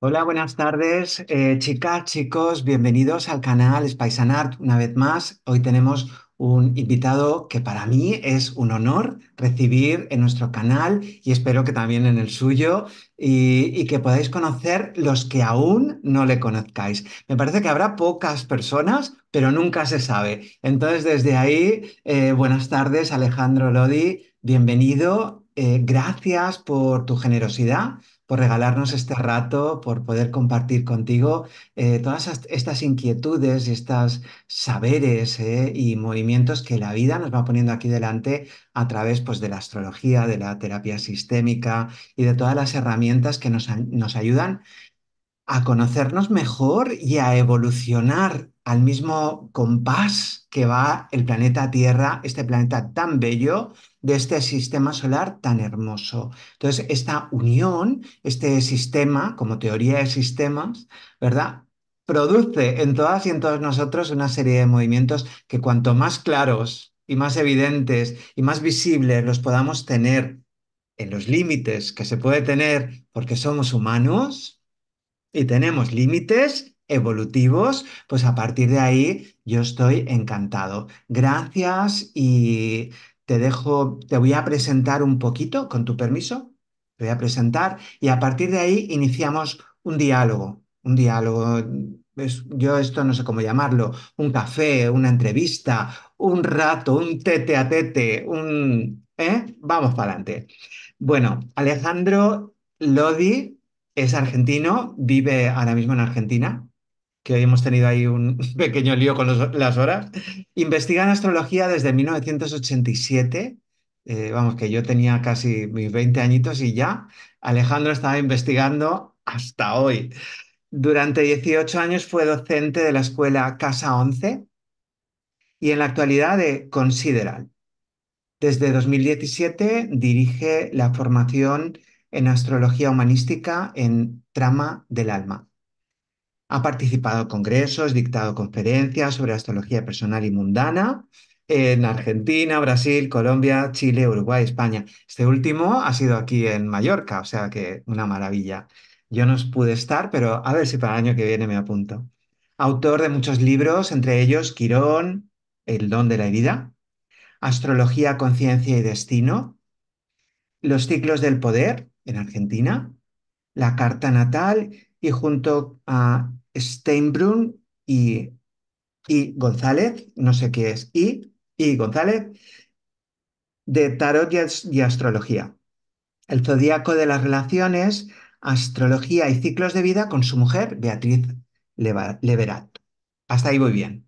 Hola, buenas tardes, eh, chicas, chicos, bienvenidos al canal Spice Art una vez más. Hoy tenemos un invitado que para mí es un honor recibir en nuestro canal y espero que también en el suyo y, que podáis conocer los que aún no le conozcáis. Me parece que habrá pocas personas, pero nunca se sabe. Entonces, desde ahí, eh, buenas tardes, Alejandro Lodi, bienvenido, eh, gracias por tu generosidad por regalarnos este rato, por poder compartir contigo eh, todas estas inquietudes, estos saberes eh, y movimientos que la vida nos va poniendo aquí delante a través pues, de la astrología, de la terapia sistémica y de todas las herramientas que nos, nos ayudan a conocernos mejor y a evolucionar al mismo compás que va el planeta Tierra, este planeta tan bello, de este sistema solar tan hermoso. Entonces, esta unión, este sistema, como teoría de sistemas, ¿verdad? Produce en todas y en todos nosotros una serie de movimientos que cuanto más claros y más evidentes y más visibles los podamos tener en los límites que se puede tener porque somos humanos, y tenemos límites evolutivos, pues a partir de ahí yo estoy encantado. Gracias y te dejo, te voy a presentar un poquito, con tu permiso, te voy a presentar y a partir de ahí iniciamos un diálogo, un diálogo, yo esto no sé cómo llamarlo, un café, una entrevista, un rato, un tete a tete, un... ¿eh? Vamos para adelante. Bueno, Alejandro Lodi es argentino, vive ahora mismo en Argentina, que hoy hemos tenido ahí un pequeño lío con las horas. Investiga en astrología desde 1987. Eh, vamos, que yo tenía casi mis 20 añitos y ya Alejandro estaba investigando hasta hoy. Durante 18 años fue docente de la escuela Casa 11 y en la actualidad de Consideral. Desde 2017 dirige la formación en astrología humanística en Trama del Alma. Ha participado en congresos, dictado conferencias sobre astrología personal y mundana en Argentina, Brasil, Colombia, Chile, Uruguay, España. Este último ha sido aquí en Mallorca, o sea que una maravilla. Yo no pude estar, pero a ver si para el año que viene me apunto. Autor de muchos libros, entre ellos Quirón, El don de la herida, Astrología, conciencia y destino, Los ciclos del poder, en Argentina, La Carta Natal, y junto a Steinbrun y, González, no sé qué es, y, y González, de Tarot y Astrología. El Zodíaco de las Relaciones, Astrología y Ciclos de Vida con su mujer, Beatriz Leverat. Hasta ahí voy bien.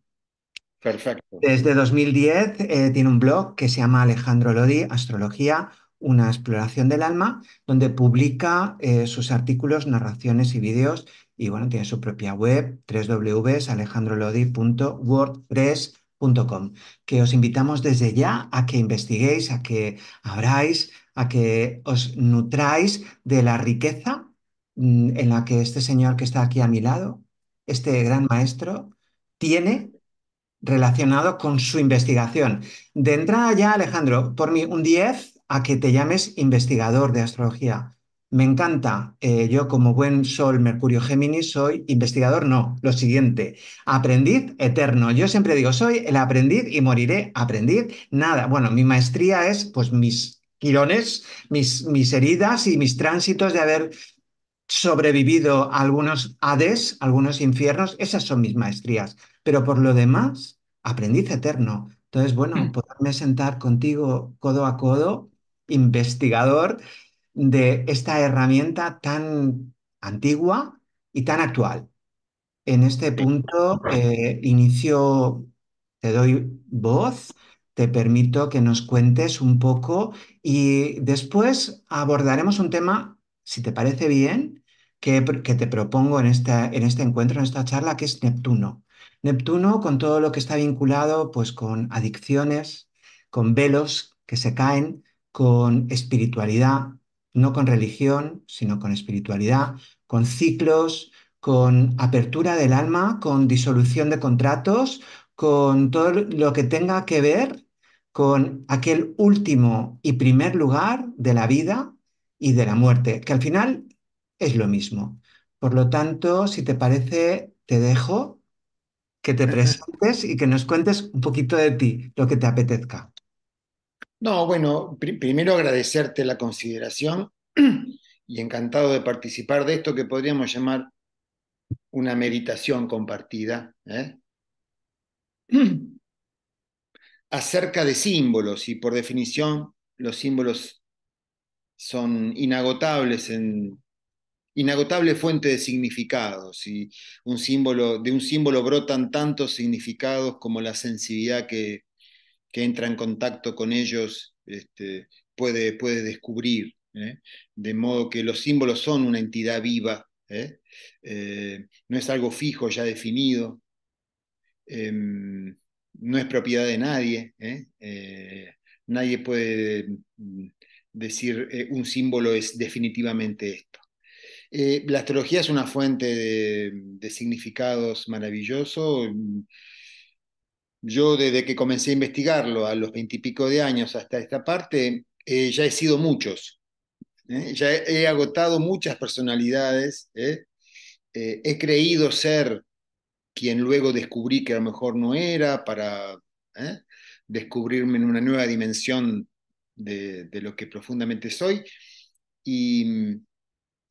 Perfecto. Desde 2010 eh, tiene un blog que se llama Alejandro Lodi, Astrología, una exploración del alma, donde publica eh, sus artículos, narraciones y vídeos. Y bueno, tiene su propia web, www.alejandrolodi.wordpress.com, que os invitamos desde ya a que investiguéis, a que abráis, a que os nutráis de la riqueza mm, en la que este señor que está aquí a mi lado, este gran maestro, tiene relacionado con su investigación. De entrada ya, Alejandro, por mí un 10 a que te llames investigador de astrología. Me encanta. Eh, yo, como buen Sol, Mercurio, Géminis, soy investigador. No, lo siguiente, aprendiz eterno. Yo siempre digo, soy el aprendiz y moriré aprendiz. Nada. Bueno, mi maestría es, pues, mis quirones, mis, mis heridas y mis tránsitos de haber sobrevivido a algunos Hades, algunos infiernos. Esas son mis maestrías. Pero por lo demás, aprendiz eterno. Entonces, bueno, mm. poderme sentar contigo codo a codo investigador de esta herramienta tan antigua y tan actual. En este punto eh, inicio, te doy voz, te permito que nos cuentes un poco y después abordaremos un tema, si te parece bien, que, te propongo en, esta, en este encuentro, en esta charla, que es Neptuno. Neptuno con todo lo que está vinculado pues, con adicciones, con velos que se caen, con espiritualidad, no con religión, sino con espiritualidad, con ciclos, con apertura del alma, con disolución de contratos, con todo lo que tenga que ver con aquel último y primer lugar de la vida y de la muerte, que al final es lo mismo. Por lo tanto, si te parece, te dejo que te presentes y que nos cuentes un poquito de ti, lo que te apetezca. No, bueno, primero agradecerte la consideración y encantado de participar de esto que podríamos llamar una meditación compartida ¿eh? acerca de símbolos y por definición los símbolos son inagotables en inagotable fuente de significados y un símbolo de un símbolo brotan tantos significados como la sensibilidad que que entra en contacto con ellos este, puede, puede descubrir. ¿eh? De modo que los símbolos son una entidad viva, ¿eh? Eh, no es algo fijo, ya definido, em, no es propiedad de nadie. nadie puede mm, decir un símbolo es definitivamente esto. la astrología es una fuente de, de significados maravilloso mm, yo desde que comencé a investigarlo a los veintipico de años hasta esta parte, eh, ya he sido muchos, ¿eh? ya he, agotado muchas personalidades, ¿eh? he creído ser quien luego descubrí que a lo mejor no era para descubrirme en una nueva dimensión de, lo que profundamente soy. Y,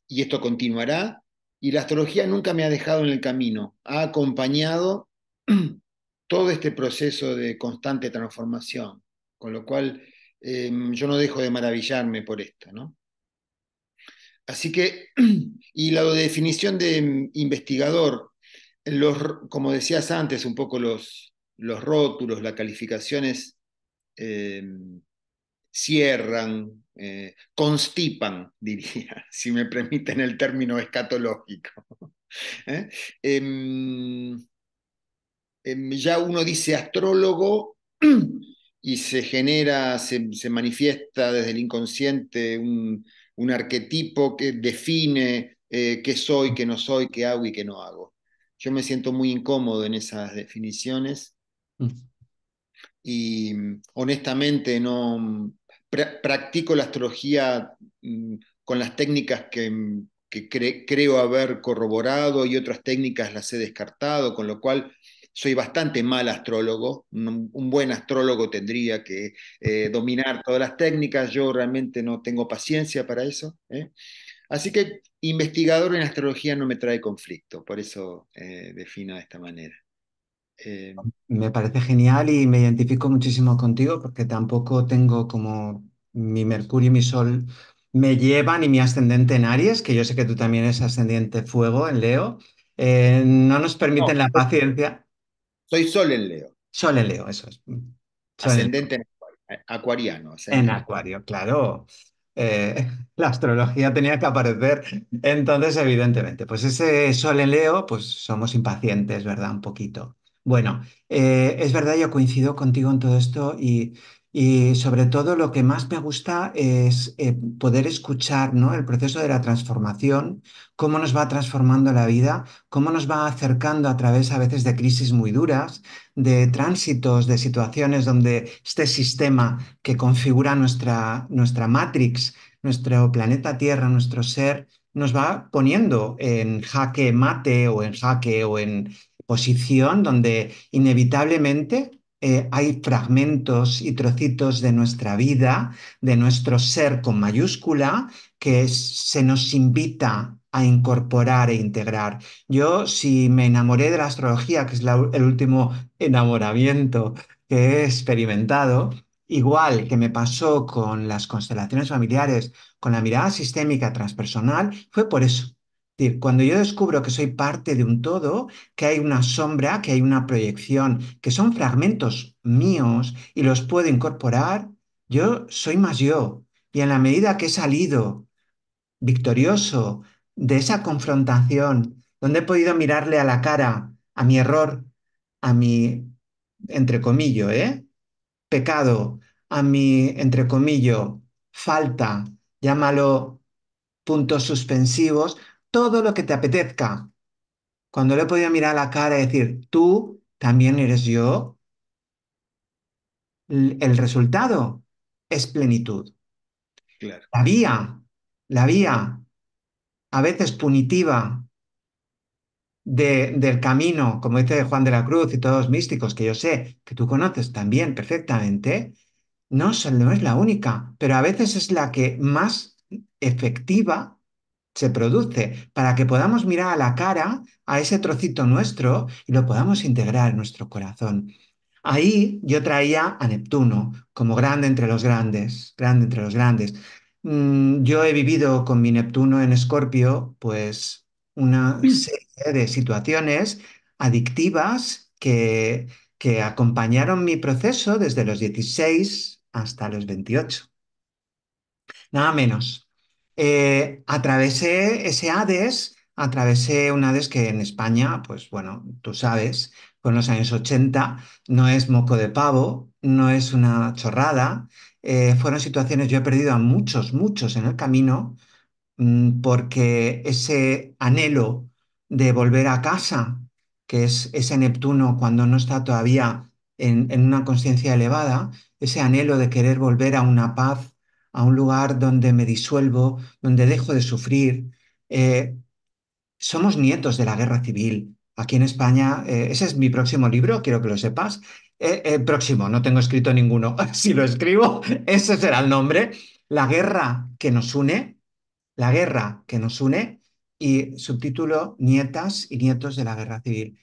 y esto continuará. Y la astrología nunca me ha dejado en el camino, ha acompañado todo este proceso de constante transformación, con lo cual em, yo no dejo de maravillarme por esto, ¿no? Así que, y la definición de em, investigador, los, como decías antes, un poco los, los rótulos, las calificaciones em, cierran, eh, constipan, diría, si me permiten el término escatológico. ¿eh? ya uno dice astrólogo y se genera, se, manifiesta desde el inconsciente un, arquetipo que define eh, qué soy, qué no soy, qué hago y qué no hago. Yo me siento muy incómodo en esas definiciones y mm, honestamente no mm, practico la astrología mm, con las técnicas que, creo haber corroborado y otras técnicas las he descartado, con lo cual soy bastante mal astrólogo, un, buen astrólogo tendría que eh, dominar todas las técnicas, yo realmente no tengo paciencia para eso. ¿eh? Así que investigador en astrología no me trae conflicto, por eso eh, defino de esta manera. Me parece genial y me identifico muchísimo contigo porque tampoco tengo como mi Mercurio y mi Sol me llevan y mi ascendente en Aries, que yo sé que tú también es ascendiente fuego en Leo, no nos permiten la paciencia. Soy Sol en Leo. Sol en Leo, eso es. ascendente en acuario, acuariano. En acuario, claro. Eh, la astrología tenía que aparecer entonces, evidentemente. Pues ese Sol en Leo, pues somos impacientes, ¿verdad? Un poquito. Bueno, eh, es verdad, yo coincido contigo en todo esto y y sobre todo lo que más me gusta es eh, poder escuchar ¿no? el proceso de la transformación, cómo nos va transformando la vida, cómo nos va acercando a través a veces de crisis muy duras, de tránsitos, de situaciones donde este sistema que configura nuestra, nuestra matrix, nuestro planeta Tierra, nuestro ser, nos va poniendo en jaque mate o en jaque o en posición donde inevitablemente eh, hay fragmentos y trocitos de nuestra vida, de nuestro ser con mayúscula, que se nos invita a incorporar e integrar. Yo, si me enamoré de la astrología, que es el último enamoramiento que he experimentado, igual que me pasó con las constelaciones familiares, con la mirada sistémica transpersonal, fue por eso, decir, cuando yo descubro que soy parte de un todo, que hay una sombra, que hay una proyección, que son fragmentos míos y los puedo incorporar, yo soy más yo. Y en la medida que he salido victorioso de esa confrontación, donde he podido mirarle a la cara a mi error, a mi, entre comillas, ¿eh? pecado, a mi, entre comillas, falta, llámalo puntos suspensivos, todo lo que te apetezca. Cuando le he podido mirar la cara y decir, tú también eres yo, el resultado es plenitud. La vía, la vía a veces punitiva de, del camino, como dice Juan de la Cruz y todos los místicos que yo sé, que tú conoces también perfectamente, no, no es la única, pero a veces es la que más efectiva se produce, para que podamos mirar a la cara a ese trocito nuestro y lo podamos integrar en nuestro corazón. Ahí yo traía a Neptuno como grande entre los grandes, grande entre los grandes. Mm, yo he vivido con mi Neptuno en Escorpio, pues una mm. serie de situaciones adictivas que, que acompañaron mi proceso desde los 16 hasta los 28. Nada menos. Eh, atravesé ese Hades, atravesé un Hades que en España, pues bueno, tú sabes, con los años 80, no es moco de pavo, no es una chorrada. Eh, fueron situaciones, yo he perdido a muchos, muchos en el camino, mm, porque ese anhelo de volver a casa, que es ese Neptuno cuando no está todavía en, en una conciencia elevada, ese anhelo de querer volver a una paz a un lugar donde me disuelvo, donde dejo de sufrir. Eh, somos nietos de la guerra civil. Aquí en España, eh, ese es mi próximo libro, quiero que lo sepas. Eh, próximo, no tengo escrito ninguno. si lo escribo, ese será el nombre. La guerra que nos une, la guerra que nos une y subtítulo Nietas y nietos de la guerra civil.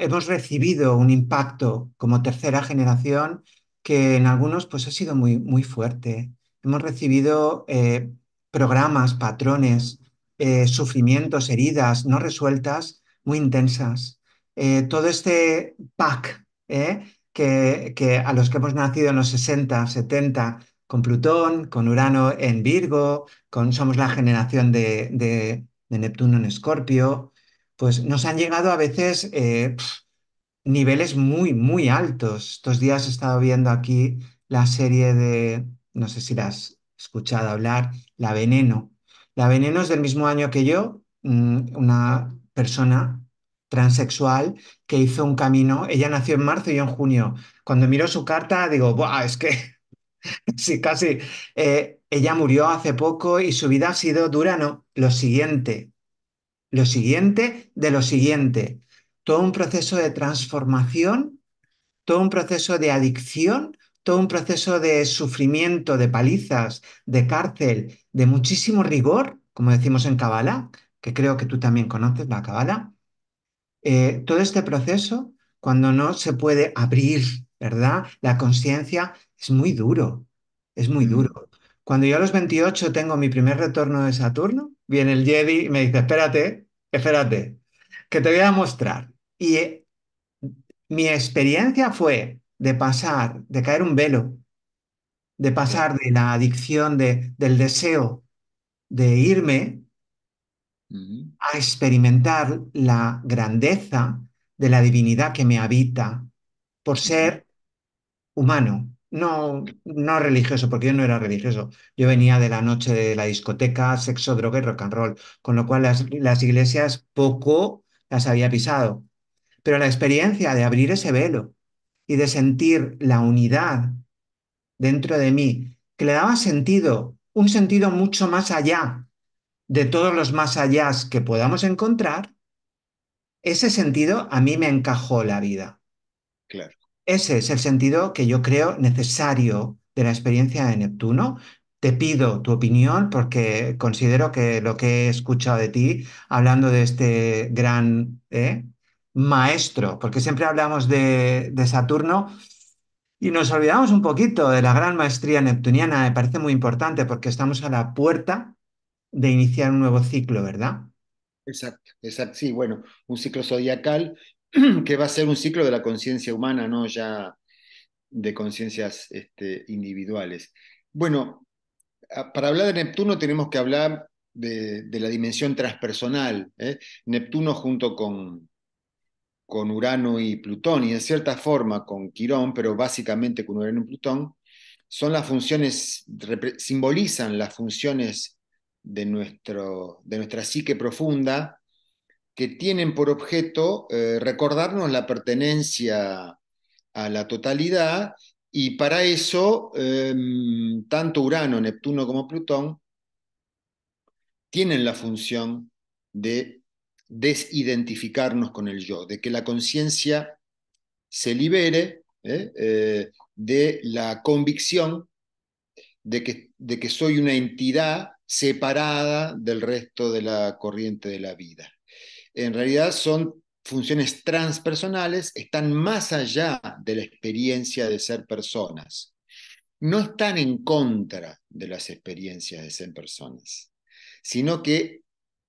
hemos recibido un impacto como tercera generación que en algunos pues ha sido muy, muy fuerte hemos recibido eh, programas, patrones, eh, sufrimientos, heridas no resueltas muy intensas. Eh, todo este pack que, a los que hemos nacido en los 60, 70, con Plutón, con Urano en Virgo, con somos la generación de, Neptuno en Escorpio, pues nos han llegado a veces niveles muy, muy altos. Estos días he estado viendo aquí la serie de no sé si la has escuchado hablar, La Veneno. La Veneno es del mismo año que yo, mm, una persona transexual que hizo un camino. Ella nació en marzo y yo en junio. Cuando miro su carta digo, Buah, es que sí, casi. Eh, ella murió hace poco y su vida ha sido dura, ¿no? Lo siguiente, lo siguiente de lo siguiente. Todo un proceso de transformación, todo un proceso de adicción, todo un proceso de sufrimiento, de palizas, de cárcel, de muchísimo rigor, como decimos en Kabbalah, que creo que tú también conoces la Kabbalah. Eh, todo este proceso, cuando no se puede abrir, ¿verdad? La conciencia es muy duro, es muy mm. duro. Cuando yo a los 28 tengo mi primer retorno de Saturno, viene el Jedi y me dice, espérate, espérate, que te voy a mostrar. Y eh, mi experiencia fue, de pasar, de caer un velo, de pasar de la adicción, de, del deseo de irme, a experimentar la grandeza de la divinidad que me habita por ser humano, no, no religioso, porque yo no era religioso. Yo venía de la noche de la discoteca, sexo, droga y rock and roll, con lo cual las, las iglesias poco las había pisado. Pero la experiencia de abrir ese velo, y de sentir la unidad dentro de mí, que le daba sentido, un sentido mucho más allá de todos los más allá que podamos encontrar, ese sentido a mí me encajó la vida. Claro. Ese es el sentido que yo creo necesario de la experiencia de Neptuno. Te pido tu opinión porque considero que lo que he escuchado de ti hablando de este gran ¿eh? maestro, porque siempre hablamos de, Saturno y nos olvidamos un poquito de la gran maestría neptuniana, me parece muy importante porque estamos a la puerta de iniciar un nuevo ciclo, ¿verdad? Exacto, exacto, sí, bueno, un ciclo zodiacal que va a ser un ciclo de la conciencia humana, no ya de conciencias este, individuales. Bueno, para hablar de Neptuno tenemos que hablar de, la dimensión transpersonal. ¿eh? Neptuno junto con, con Urano y Plutón, y en cierta forma con Quirón, pero básicamente con Urano y Plutón, son las funciones, simbolizan las funciones de, nuestro, de nuestra psique profunda que tienen por objeto eh, recordarnos la pertenencia a la totalidad y para eso em, tanto Urano, Neptuno como Plutón tienen la función de desidentificarnos con el yo, de que la conciencia se libere ¿eh? Eh, de la convicción de que, de que soy una entidad separada del resto de la corriente de la vida. En realidad son funciones transpersonales, están más allá de la experiencia de ser personas. No están en contra de las experiencias de ser personas, sino que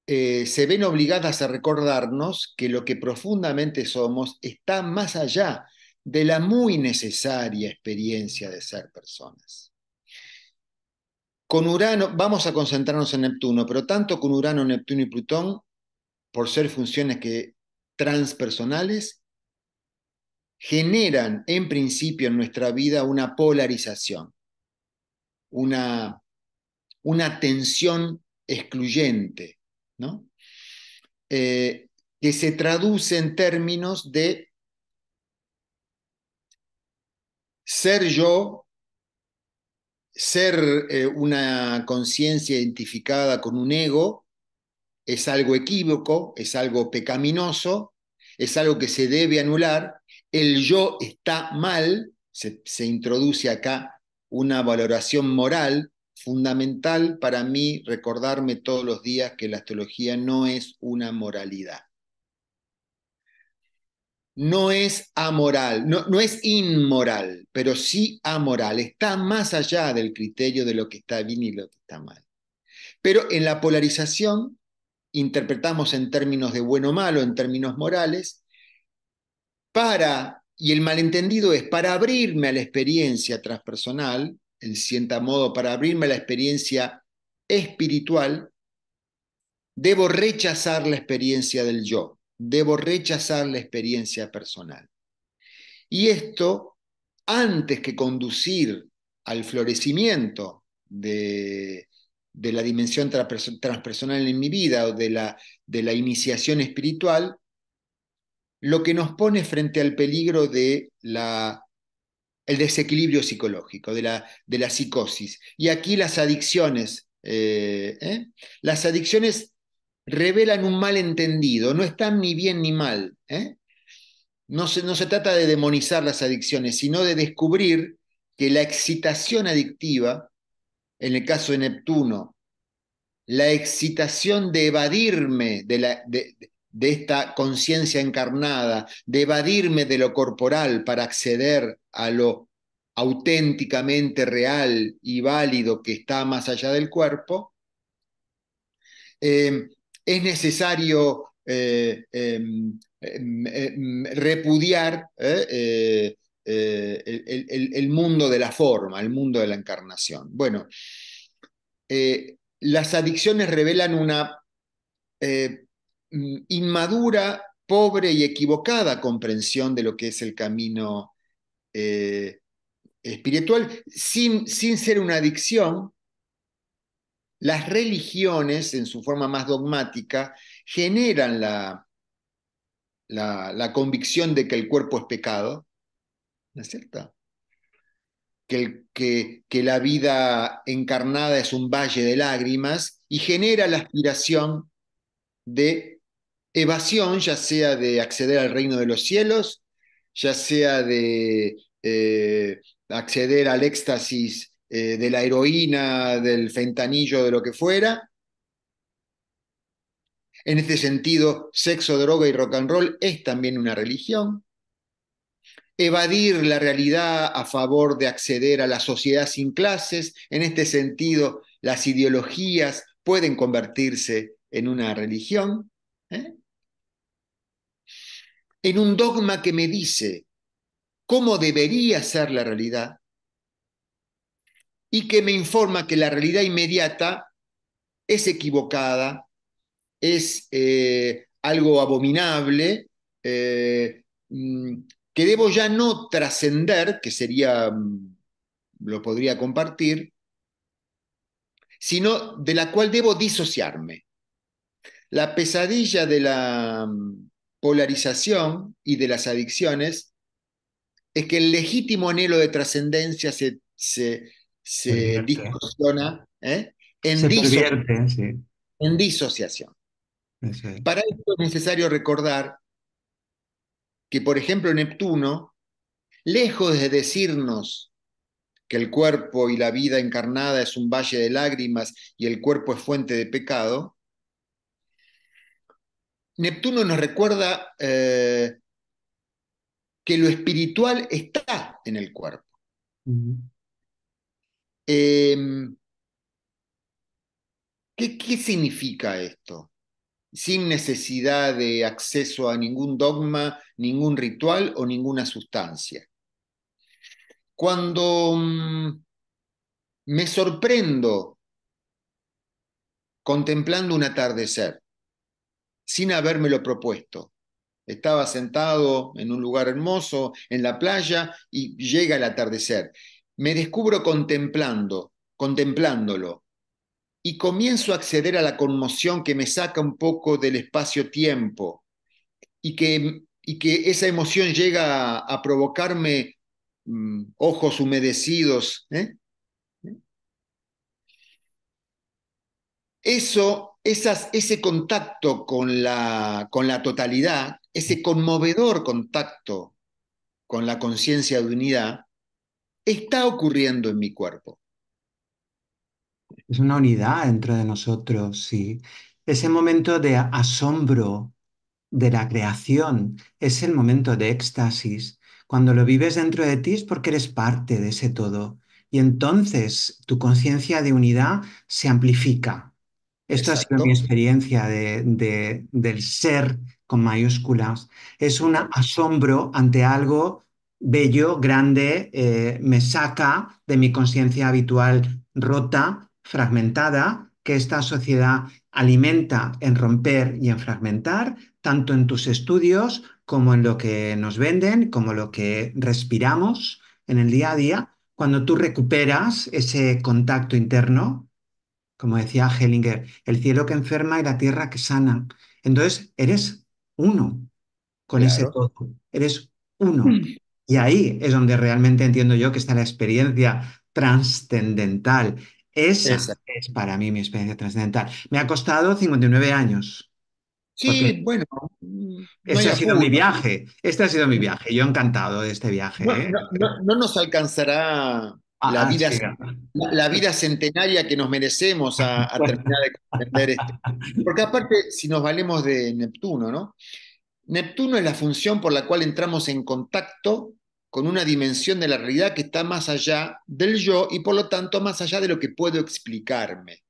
eh, se ven obligadas a recordarnos que lo que profundamente somos está más allá de la muy necesaria experiencia de ser personas. Con Urano, vamos a concentrarnos en Neptuno, pero tanto con Urano, Neptuno y Plutón, por ser funciones que transpersonales, generan en principio en nuestra vida una polarización, una, una tensión excluyente eh, que se traduce en términos de ser yo, ser eh, una conciencia identificada con un ego, es algo equívoco, es algo pecaminoso, es algo que se debe anular, el yo está mal, se introduce acá una valoración moral fundamental para mí recordarme todos los días que la astrología no es una moralidad. No es amoral, no, no es inmoral, pero sí amoral. Está más allá del criterio de lo que está bien y lo que está mal. Pero en la polarización interpretamos en términos de bueno o malo, en términos morales, para, y el malentendido es, para abrirme a la experiencia transpersonal, en cierto modo, para abrirme a la experiencia espiritual, debo rechazar la experiencia del yo, debo rechazar la experiencia personal. Y esto, antes que conducir al florecimiento de, la dimensión transpersonal en mi vida o de la, de la iniciación espiritual, lo que nos pone frente al peligro de la el desequilibrio psicológico, de la, de la psicosis. Y aquí las adicciones, eh, ¿eh? las adicciones revelan un malentendido, no están ni bien ni mal. ¿eh? No, se, no se trata de demonizar las adicciones, sino de descubrir que la excitación adictiva, en el caso de Neptuno, la excitación de evadirme de la, de, de esta conciencia encarnada, de evadirme de lo corporal para acceder a lo auténticamente real y válido que está más allá del cuerpo, eh, es necesario repudiar el, mundo de la forma, el mundo de la encarnación. Bueno, eh, las adicciones revelan una eh, Mm, inmadura, pobre y equivocada comprensión de lo que es el camino eh, espiritual, sin, sin ser una adicción, las religiones, en su forma más dogmática, generan la, la, convicción de que el cuerpo es pecado, ¿no es cierto? Que, el, que, que la vida encarnada es un valle de lágrimas y genera la aspiración de evasión, ya sea de acceder al reino de los cielos, ya sea de eh, acceder al éxtasis eh, de la heroína, del fentanillo, de lo que fuera. En este sentido, sexo, droga y rock and roll es también una religión. Evadir la realidad a favor de acceder a la sociedad sin clases, en este sentido, las ideologías pueden convertirse en una religión. ¿eh? en un dogma que me dice cómo debería ser la realidad y que me informa que la realidad inmediata es equivocada, es eh, algo abominable, eh, mm, que debo ya no trascender, que sería, mm, lo podría compartir, sino de la cual debo disociarme. La pesadilla de la mm, polarización y de las adicciones es que el legítimo anhelo de trascendencia se, se, ¿eh? en, en disociación. Para esto es necesario recordar que, por ejemplo, Neptuno, lejos de decirnos que el cuerpo y la vida encarnada es un valle de lágrimas y el cuerpo es fuente de pecado, Neptuno nos recuerda eh, que lo espiritual está en el cuerpo. Em, ¿qué, significa esto? Sin necesidad de acceso a ningún dogma, ningún ritual o ninguna sustancia. Cuando mm, me sorprendo contemplando un atardecer, sin habérmelo propuesto. Estaba sentado en un lugar hermoso, en la playa, y llega el atardecer. Me descubro contemplando, contemplándolo, y comienzo a acceder a la conmoción que me saca un poco del espacio-tiempo, y que, y que esa emoción llega a, provocarme mm, ojos humedecidos. ¿eh? ¿Eh? Eso ese contacto con la, con la totalidad, ese conmovedor contacto con la conciencia de unidad, está ocurriendo en mi cuerpo. Es una unidad dentro de nosotros, sí. Ese momento de asombro de la creación es el momento de éxtasis. Cuando lo vives dentro de ti es porque eres parte de ese todo. Y entonces tu conciencia de unidad se amplifica, esta ha sido mi experiencia del ser con mayúsculas. Es un asombro ante algo bello, grande, eh, me saca de mi conciencia habitual rota, fragmentada, que esta sociedad alimenta en romper y en fragmentar, tanto en tus estudios como en lo que nos venden, como lo que respiramos en el día a día. Cuando tú recuperas ese contacto interno, como decía Hellinger, el cielo que enferma y la tierra que sana. Entonces, eres uno con ese todo, eres uno. Hmm. Y ahí es donde realmente entiendo yo que está la experiencia trascendental. Esa, es para mí mi experiencia trascendental. Me ha costado 59 años. Sí, bueno. Este ha sido mi viaje. Este ha sido mi viaje. Yo encantado de este viaje. no, ¿eh? nos alcanzará Ah, la, ah, vida, la, vida, centenaria que nos merecemos a, terminar de comprender esto. Porque aparte, si nos valemos de Neptuno, ¿no? Neptuno es la función por la cual entramos en contacto con una dimensión de la realidad que está más allá del yo y por lo tanto más allá de lo que puedo explicarme.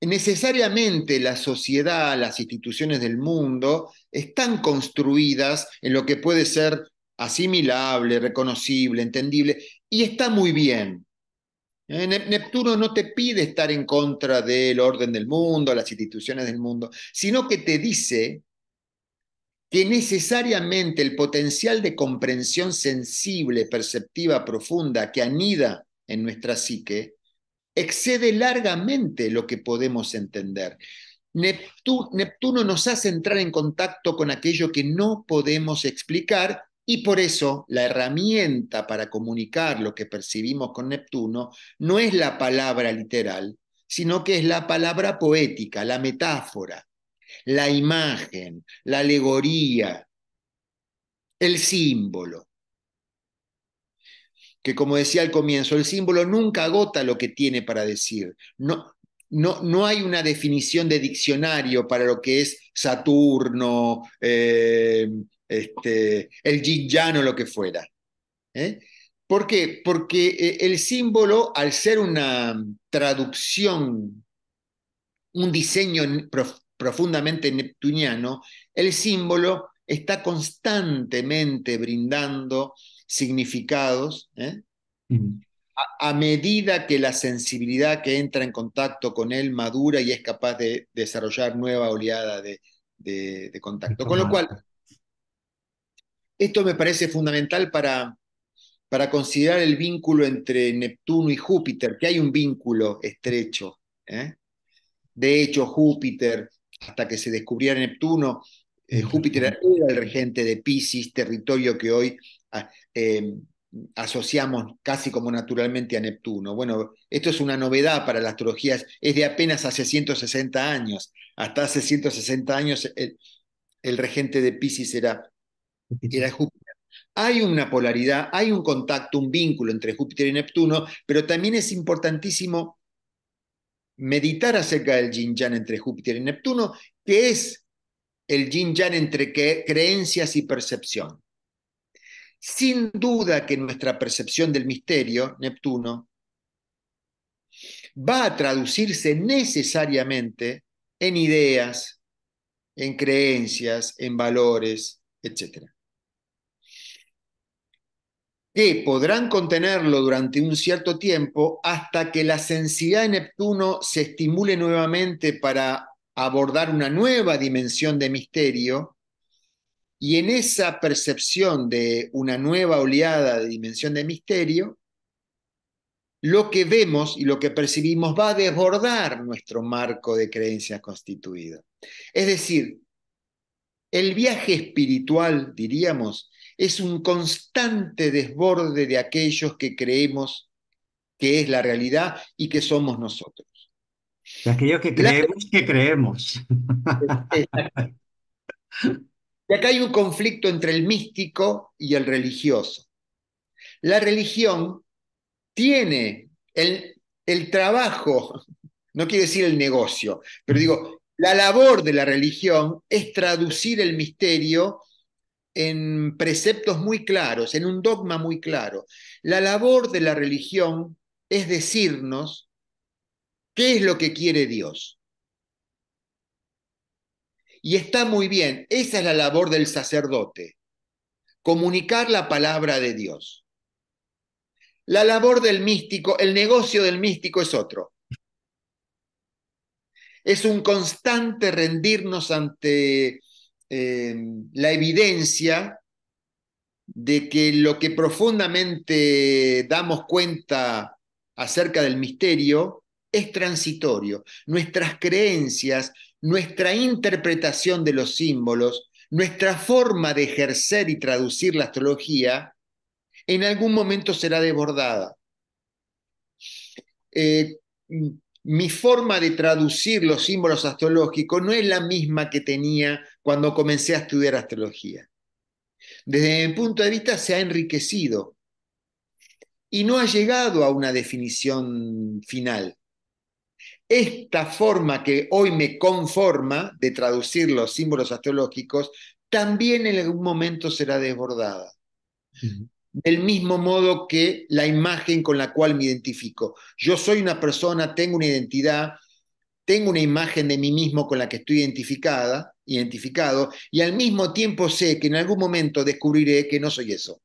Necesariamente la sociedad, las instituciones del mundo están construidas en lo que puede ser asimilable, reconocible, entendible, y está muy bien. Eh, Neptuno no te pide estar en contra del orden del mundo, las instituciones del mundo, sino que te dice que necesariamente el potencial de comprensión sensible, perceptiva, profunda que anida en nuestra psique, excede largamente lo que podemos entender. Neptuno nos hace entrar en contacto con aquello que no podemos explicar y por eso la herramienta para comunicar lo que percibimos con Neptuno no es la palabra literal, sino que es la palabra poética, la metáfora, la imagen, la alegoría, el símbolo. Que como decía al comienzo, el símbolo nunca agota lo que tiene para decir. No, no, no hay una definición de diccionario para lo que es Saturno, eh, este, el yin lo que fuera. ¿Eh? ¿Por qué? Porque eh, el símbolo, al ser una traducción, un diseño profundamente neptuniano, el símbolo está constantemente brindando significados ¿eh? a, medida que la sensibilidad que entra en contacto con él madura y es capaz de desarrollar nueva oleada de contacto. Con lo cual, esto me parece fundamental para, para considerar el vínculo entre Neptuno y Júpiter, que hay un vínculo estrecho. ¿eh? De hecho, Júpiter, hasta que se descubriera Neptuno, eh, Júpiter era el regente de Pisces, territorio que hoy ah, em, asociamos casi como naturalmente a Neptuno. Bueno, esto es una novedad para las astrologías, es de apenas hace 160 años. Hasta hace 160 años el, el regente de Pisces era Júpiter. Hay una polaridad, hay un contacto, un vínculo entre Júpiter y Neptuno, pero también es importantísimo meditar acerca del yin-yang entre Júpiter y Neptuno, que es el yin-yang entre creencias y percepción. Sin duda que nuestra percepción del misterio, Neptuno, va a traducirse necesariamente en ideas, en creencias, en valores, etc que podrán contenerlo durante un cierto tiempo hasta que la sensibilidad de Neptuno se estimule nuevamente para abordar una nueva dimensión de misterio, y en esa percepción de una nueva oleada de dimensión de misterio, lo que vemos y lo que percibimos va a desbordar nuestro marco de creencias constituido. Es decir, el viaje espiritual, diríamos, es un constante desborde de aquellos que creemos que es la realidad y que somos nosotros. aquellos que creemos que creemos. Y acá hay un conflicto entre el místico y el religioso. La religión tiene el, el trabajo, no quiere decir el negocio, pero digo, la labor de la religión es traducir el misterio en preceptos muy claros, en un dogma muy claro. La labor de la religión es decirnos qué es lo que quiere Dios. Y está muy bien, esa es la labor del sacerdote, comunicar la palabra de Dios. La labor del místico, el negocio del místico es otro. Es un constante rendirnos ante Em, la evidencia de que lo que profundamente damos cuenta acerca del misterio es transitorio. Nuestras creencias, nuestra interpretación de los símbolos, nuestra forma de ejercer y traducir la astrología, en algún momento será desbordada. Eh, mi forma de traducir los símbolos astrológicos no es la misma que tenía cuando comencé a estudiar astrología. Desde mi punto de vista se ha enriquecido y no ha llegado a una definición final. Esta forma que hoy me conforma de traducir los símbolos astrológicos también en algún momento será desbordada. Del mismo modo que la imagen con la cual me identifico. Yo soy una persona, tengo una identidad, tengo una imagen de mí mismo con la que estoy identificada, identificado, y al mismo tiempo sé que en algún momento descubriré que no soy eso.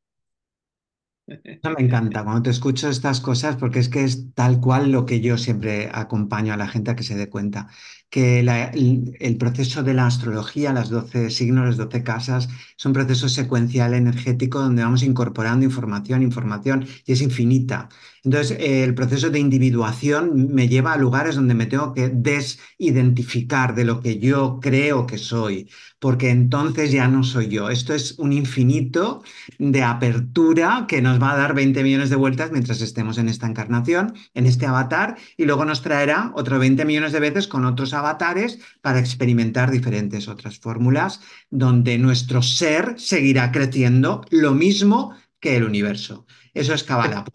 Me encanta cuando te escucho estas cosas porque es que es tal cual lo que yo siempre acompaño a la gente a que se dé cuenta que la, el, proceso de la astrología, las 12 signos, las 12 casas, es un proceso secuencial energético donde vamos incorporando información, información, y es infinita. Entonces, eh, el proceso de individuación me lleva a lugares donde me tengo que desidentificar de lo que yo creo que soy, porque entonces ya no soy yo. Esto es un infinito de apertura que nos va a dar 20 millones de vueltas mientras estemos en esta encarnación, en este avatar, y luego nos traerá otro 20 millones de veces con otros avatares avatares para experimentar diferentes otras fórmulas donde nuestro ser seguirá creciendo lo mismo que el universo. Eso es Kabbalah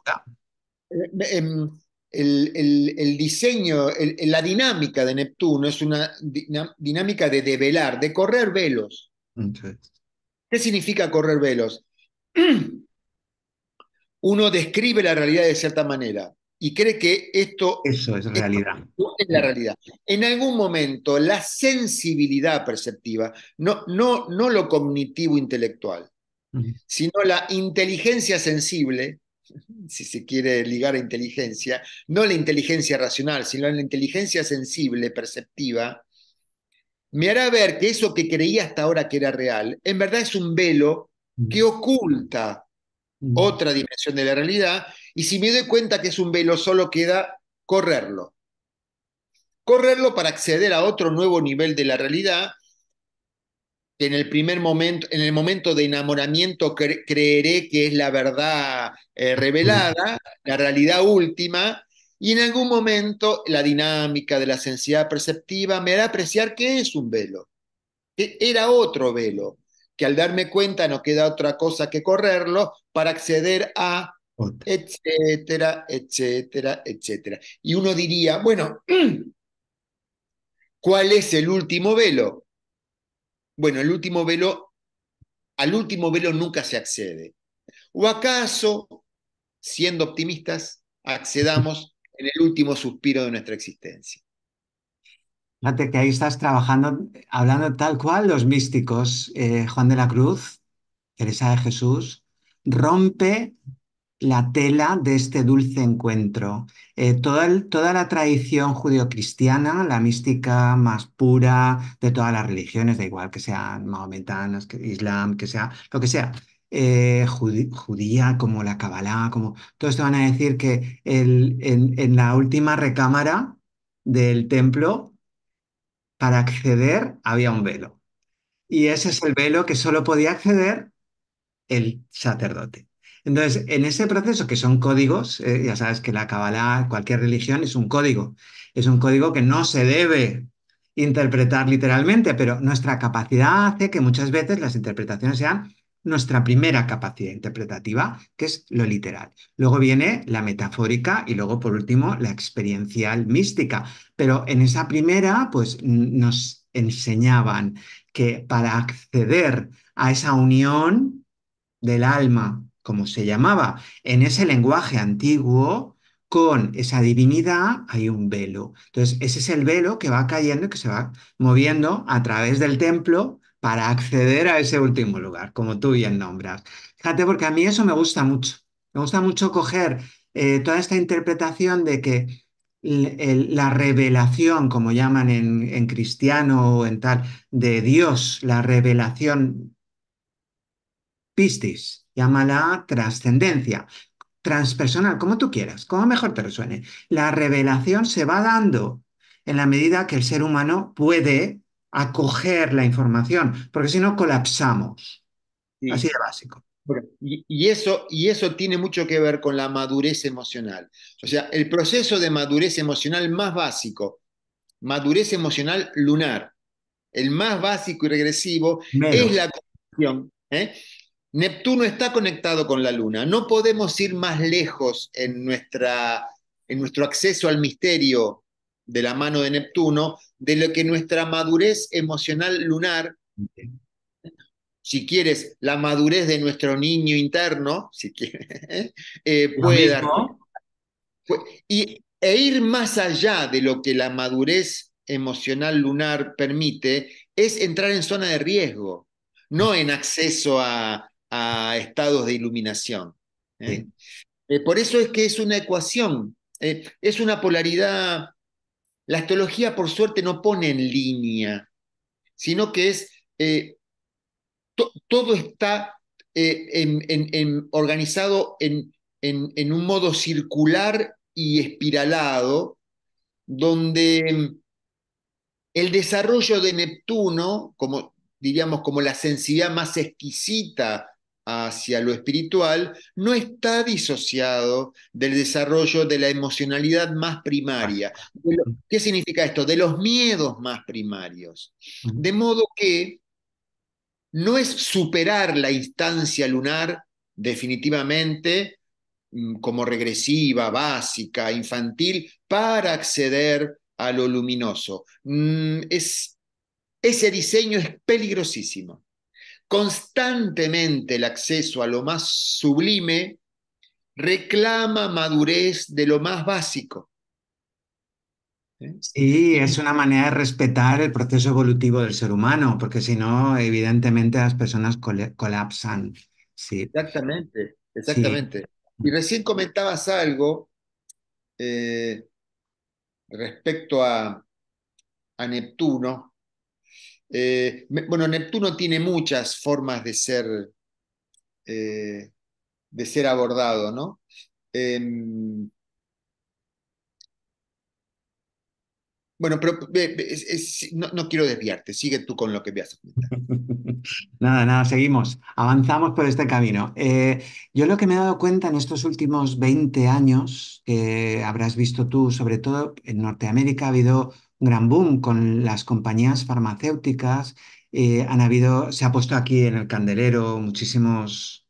em, El, el, diseño, la dinámica de Neptuno es una dinámica de develar, de correr velos. ¿Qué significa correr velos? Uno describe la realidad de cierta manera y cree que esto es realidad. es la realidad. En algún momento la sensibilidad perceptiva, no, no, no lo cognitivo intelectual, sino la inteligencia sensible, si se quiere ligar a inteligencia, no la inteligencia racional, sino la inteligencia sensible, perceptiva, me hará ver que eso que creía hasta ahora que era real, en verdad es un velo que oculta otra dimensión de la realidad, y si me doy cuenta que es un velo, solo queda correrlo. Correrlo para acceder a otro nuevo nivel de la realidad, que en el primer momento, en el momento de enamoramiento creeré que es la verdad eh, revelada, la realidad última, y en algún momento la dinámica de la sensibilidad perceptiva me hará apreciar que es un velo, que era otro velo, que al darme cuenta no queda otra cosa que correrlo para acceder a etcétera, etcétera, etcétera. Y uno diría, bueno, ¿cuál es el último velo? Bueno, el último velo, al último velo nunca se accede. ¿O acaso, siendo optimistas, accedamos en el último suspiro de nuestra existencia? Fíjate que ahí estás trabajando, hablando tal cual los místicos. Eh, Juan de la Cruz, Teresa de Jesús, rompe la tela de este dulce encuentro. Eh, toda, toda la tradición judio-cristiana, la mística más pura de todas las religiones, da igual que sean mahometanas, que- islam, que sea lo que sea, eh, judía, como la Kabbalah, como todos te van a decir que el- en, en la última recámara del templo para acceder había un velo. Y ese es el velo que solo podía acceder el sacerdote. Entonces, en ese proceso, que son códigos, eh, ya sabes que la Kabbalah, cualquier religión, es un código. Es un código que no se debe interpretar literalmente, pero nuestra capacidad hace que muchas veces las interpretaciones sean nuestra primera capacidad interpretativa, que es lo literal. Luego viene la metafórica y luego, por último, la experiencial mística. Pero en esa primera, pues nos enseñaban que para acceder a esa unión del alma, como se llamaba, en ese lenguaje antiguo, con esa divinidad hay un velo. Entonces, ese es el velo que va cayendo y que se va moviendo a través del templo para acceder a ese último lugar, como tú bien nombras. Fíjate, porque a mí eso me gusta mucho. Me gusta mucho coger eh, toda esta interpretación de que la revelación, como llaman en, en, cristiano o en tal, de Dios, la revelación pistis, llámala trascendencia, transpersonal, como tú quieras, como mejor te resuene. La revelación se va dando en la medida que el ser humano puede acoger la información, porque si no colapsamos. Así de básico. Y, eso, y eso tiene mucho que ver con la madurez emocional. O sea, el proceso de madurez emocional más básico, madurez emocional lunar, el más básico y regresivo, es la conexión. ¿eh? Neptuno está conectado con la luna. No podemos ir más lejos en, nuestra, en nuestro acceso al misterio, de la mano de Neptuno, de lo que nuestra madurez emocional lunar, si quieres, la madurez de nuestro niño interno, si quieres, eh, puede Y, e ir más allá de lo que la madurez emocional lunar permite, es entrar en zona de riesgo, no en acceso a, estados de iluminación. ¿eh? Eh, por eso es que es una ecuación, es una polaridad la astrología, por suerte, no pone en línea, sino que es, eh, todo está eh, organizado en, en un modo circular y espiralado, donde mm, el desarrollo de Neptuno, como diríamos, como la sensibilidad más exquisita hacia lo espiritual no está disociado del desarrollo de la emocionalidad más primaria. ¿Qué significa esto? De los miedos más primarios. De modo que no es superar la instancia lunar definitivamente mm, como regresiva, básica, infantil, para acceder a lo luminoso. Mm, es, ese diseño es peligrosísimo constantemente el acceso a lo más sublime, reclama madurez de lo más básico. Sí, es una manera de respetar el proceso evolutivo del ser humano, porque si no, evidentemente las personas colapsan. Sí. Exactamente, exactamente. Y recién comentabas algo eh, respecto a Neptuno, eh, bueno, Neptuno tiene muchas formas de ser, eh, de ser abordado, ¿no? Em, bueno, pero no, no, quiero desviarte, sigue tú con lo que veas a nada, nada, seguimos, avanzamos por este camino. Eh, yo lo que me he dado cuenta en estos últimos 20 años, que habrás visto tú, sobre todo en Norteamérica ha habido gran boom con las compañías farmacéuticas. Eh, han habido, se ha puesto aquí en el candelero muchísimos,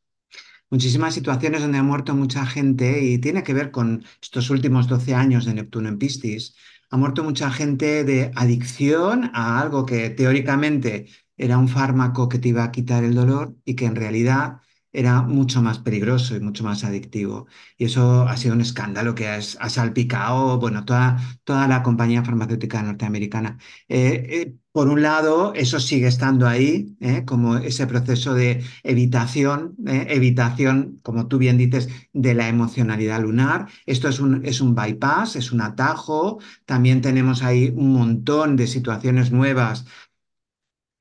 muchísimas situaciones donde ha muerto mucha gente y tiene que ver con estos últimos 12 años de Neptuno en Piscis. Ha muerto mucha gente de adicción a algo que teóricamente era un fármaco que te iba a quitar el dolor y que en realidad era mucho más peligroso y mucho más adictivo. Y eso ha sido un escándalo que ha, salpicado bueno, toda, toda la compañía farmacéutica norteamericana. Eh, eh, por un lado, eso sigue estando ahí, eh, como ese proceso de evitación, evitación, como tú bien dices, de la emocionalidad lunar. Esto es un, es un bypass, es un atajo. También tenemos ahí un montón de situaciones nuevas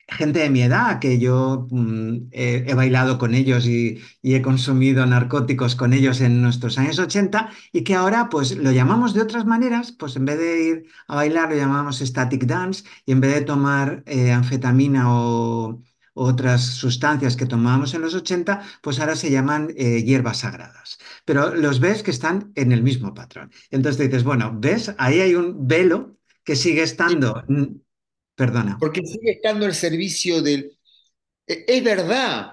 gente de mi edad, que yo mm, he, bailado con ellos y, he consumido narcóticos con ellos en nuestros años 80 y que ahora pues lo llamamos de otras maneras, pues en vez de ir a bailar lo llamamos static dance y en vez de tomar eh, anfetamina o otras sustancias que tomábamos en los 80, pues ahora se llaman eh, hierbas sagradas. Pero los ves que están en el mismo patrón. Entonces dices, bueno, ves, ahí hay un velo que sigue estando porque sigue estando al servicio del... E, es verdad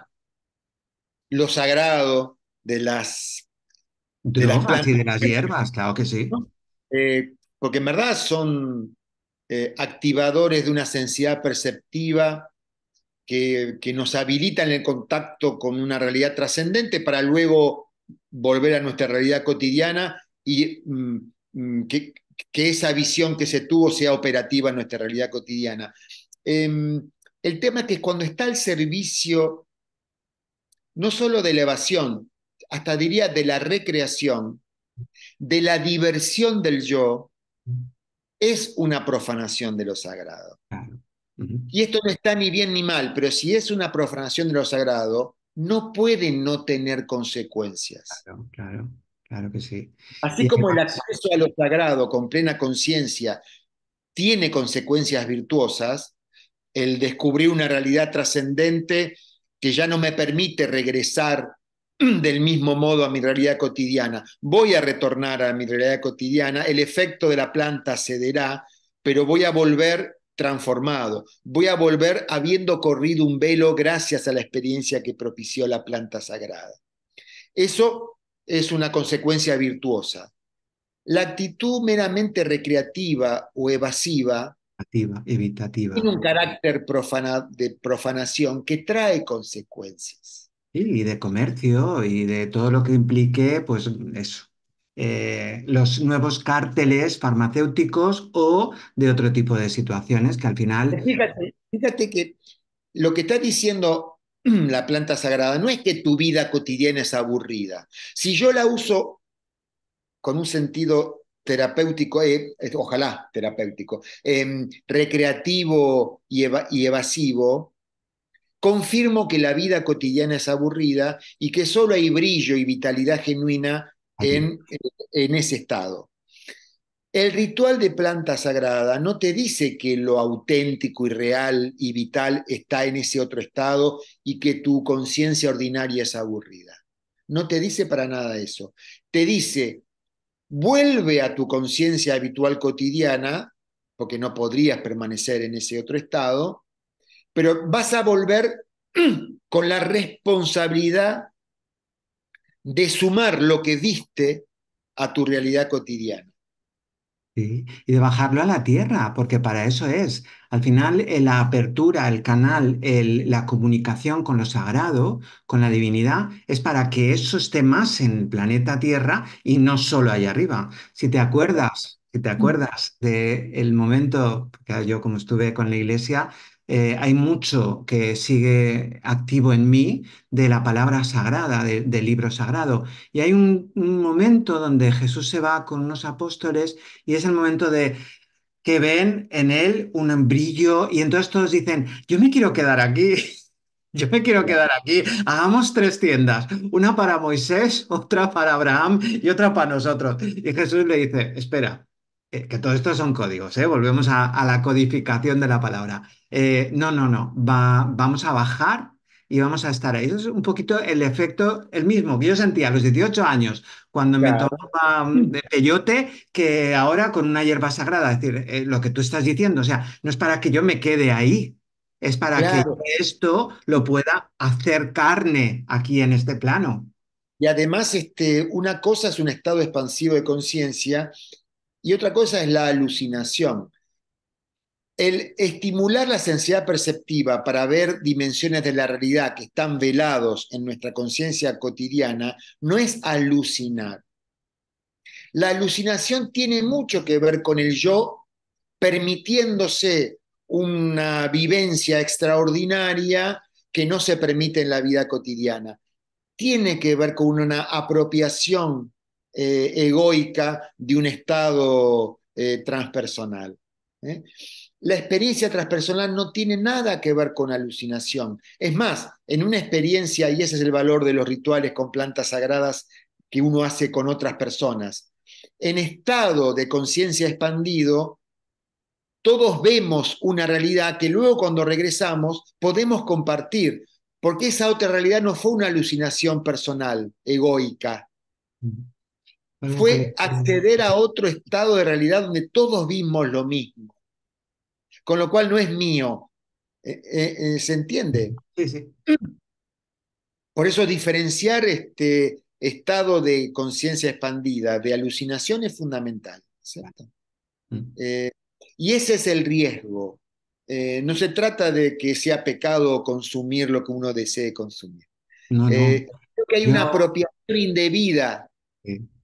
lo sagrado de las... De, las plantas, y de las hierbas, claro que sí. Eh, porque en verdad son eh, activadores de una sensibilidad perceptiva que, que, nos habilitan el contacto con una realidad trascendente para luego volver a nuestra realidad cotidiana y mm, mm, que, que esa visión que se tuvo sea operativa en nuestra realidad cotidiana. Em, el tema es que cuando está al servicio, no solo de elevación, hasta diría de la recreación, de la diversión del yo, es una profanación de lo sagrado. Y esto no está ni bien ni mal, pero si es una profanación de lo sagrado, no puede no tener consecuencias. Claro, claro. Claro que sí. Así como el acceso a lo sagrado con plena conciencia tiene consecuencias virtuosas, el descubrir una realidad trascendente que ya no me permite regresar del mismo modo a mi realidad cotidiana. Voy a retornar a mi realidad cotidiana, el efecto de la planta cederá, pero voy a volver transformado, voy a volver habiendo corrido un velo gracias a la experiencia que propició la planta sagrada. Eso es una consecuencia virtuosa. La actitud meramente recreativa o evasiva Activa, evitativa. Tiene un carácter profana, de profanación que trae consecuencias. Y de comercio y de todo lo que implique, pues eso. Eh, los nuevos cárteles farmacéuticos o de otro tipo de situaciones que al final. Fíjate, fíjate que lo que está diciendo la planta sagrada, no es que tu vida cotidiana es aburrida. Si yo la uso con un sentido terapéutico, eh, ojalá terapéutico, em, recreativo y, evasivo, confirmo que la vida cotidiana es aburrida y que solo hay brillo y vitalidad genuina en ese estado. El ritual de planta sagrada no te dice que lo auténtico y real y vital está en ese otro estado y que tu conciencia ordinaria es aburrida. No te dice para nada eso. Te dice, vuelve a tu conciencia habitual cotidiana, porque no podrías permanecer en ese otro estado, pero vas a volver con la responsabilidad de sumar lo que viste a tu realidad cotidiana y de bajarlo a la tierra, porque para eso es. Al final, eh, la apertura, el canal, la comunicación con lo sagrado, con la divinidad, es para que eso esté más en el planeta Tierra y no solo allá arriba. Si te acuerdas, si te mm. acuerdas del momento, que yo como estuve con la iglesia, eh, hay mucho que sigue activo en mí de la palabra sagrada, del libro sagrado. Y hay un, un momento donde Jesús se va con unos apóstoles y es el momento de que ven en él un brillo y entonces todos dicen, yo me quiero quedar aquí. Yo me quiero quedar aquí. Hagamos tres tiendas, una para Moisés, otra para Abraham y otra para nosotros. Y Jesús le dice, espera, que, todo esto son códigos, ¿eh? volvemos a, la codificación de la palabra. Eh, no, no, no, vamos a bajar y vamos a estar ahí. Eso es un poquito el efecto, el mismo que yo sentía a los 18 años, cuando me tomaba mm, de peyote, que ahora con una hierba sagrada. Es decir, eh, lo que tú estás diciendo, o sea, no es para que yo me quede ahí, es para que esto lo pueda hacer carne aquí en este plano. Y además, este, una cosa es un estado expansivo de conciencia y otra cosa es la alucinación. El estimular la sensibilidad perceptiva para ver dimensiones de la realidad que están velados en nuestra conciencia cotidiana no es alucinar. La alucinación tiene mucho que ver con el yo permitiéndose una vivencia extraordinaria que no se permite en la vida cotidiana. Tiene que ver con una apropiación eh, egoica de un estado eh, transpersonal. ¿eh? La experiencia transpersonal no tiene nada que ver con alucinación. Es más, en una experiencia, y ese es el valor de los rituales con plantas sagradas que uno hace con otras personas, en estado de conciencia expandido, todos vemos una realidad que luego cuando regresamos podemos compartir, porque esa otra realidad no fue una alucinación personal, egoica fue acceder a otro estado de realidad donde todos vimos lo mismo. Con lo cual no es mío. Eh, eh, eh, ¿Se entiende? Sí, sí. Por eso diferenciar este estado de conciencia expandida, de alucinación, es fundamental. Mm. y ese es el riesgo. no se trata de que sea pecado consumir lo que uno desee consumir. creo que hay una apropiación indebida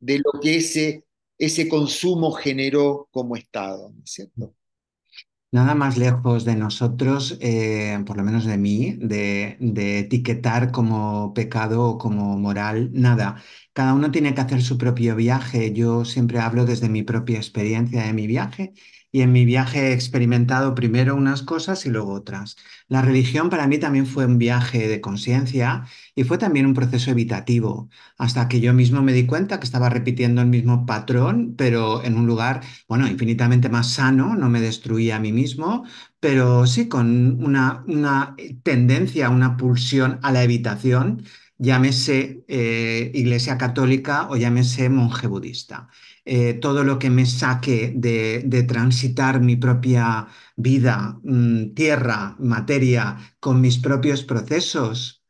de lo que ese, ese consumo generó como Estado, Nada más lejos de nosotros, eh, por lo menos de mí, de, de etiquetar como pecado o como moral, nada. Cada uno tiene que hacer su propio viaje. Yo siempre hablo desde mi propia experiencia de mi viaje y en mi viaje he experimentado primero unas cosas y luego otras. La religión para mí también fue un viaje de conciencia y fue también un proceso evitativo, hasta que yo mismo me di cuenta que estaba repitiendo el mismo patrón, pero en un lugar, bueno, infinitamente más sano, no me destruía a mí mismo, pero sí con una, una tendencia, una pulsión a la evitación llámese eh, iglesia católica o llámese monje budista. Eh, todo lo que me saque de, transitar mi propia vida, mm, tierra, materia, con mis propios procesos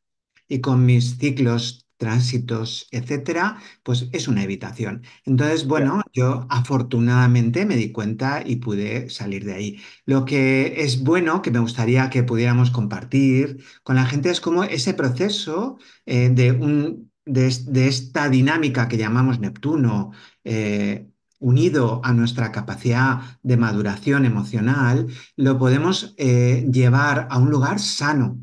y con mis ciclos tránsitos, etcétera, pues es una evitación. Entonces, bueno, yo afortunadamente me di cuenta y pude salir de ahí. Lo que es bueno, que me gustaría que pudiéramos compartir con la gente, es como ese proceso eh, de, un, de, esta dinámica que llamamos Neptuno. Eh, unido a nuestra capacidad de maduración emocional, lo podemos eh, llevar a un lugar sano,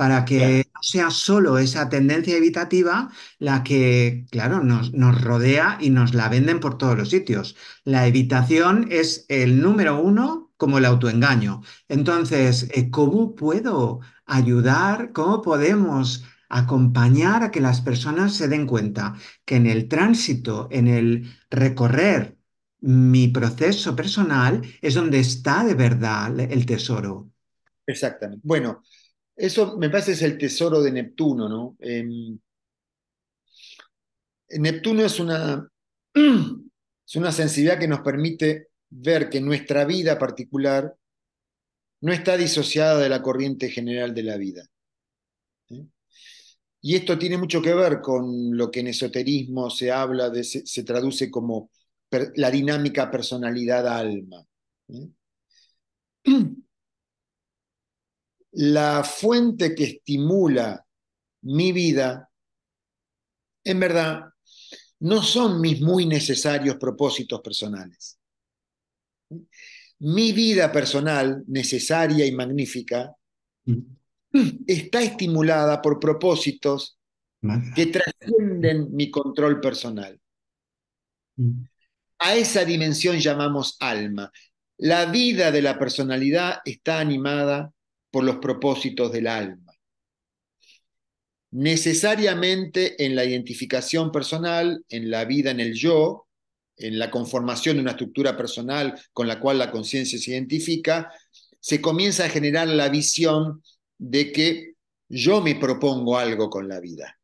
para que no sea solo esa tendencia evitativa la que, claro, nos, nos, rodea y nos la venden por todos los sitios. La evitación es el número uno como el autoengaño. Entonces, eh, ¿cómo puedo ayudar? ¿Cómo podemos acompañar a que las personas se den cuenta que en el tránsito, en el recorrer mi proceso personal, es donde está de verdad el tesoro? Exactamente. Bueno, eso me parece es el tesoro de Neptuno, ¿no? Em, Neptuno es una, es una sensibilidad que nos permite ver que nuestra vida particular no está disociada de la corriente general de la vida. Y esto tiene mucho que ver con lo que en esoterismo se habla, se, traduce como la dinámica personalidad-alma. la fuente que estimula mi vida, en verdad, no son mis muy necesarios propósitos personales. Mi vida personal, necesaria y magnífica, mm. está estimulada por propósitos que trascienden mi control personal. Mm. A esa dimensión llamamos alma. La vida de la personalidad está animada por los propósitos del alma. Necesariamente en la identificación personal, en la vida, en el yo, en la conformación de una estructura personal con la cual la conciencia se identifica, se comienza a generar la visión de que yo me propongo algo con la vida.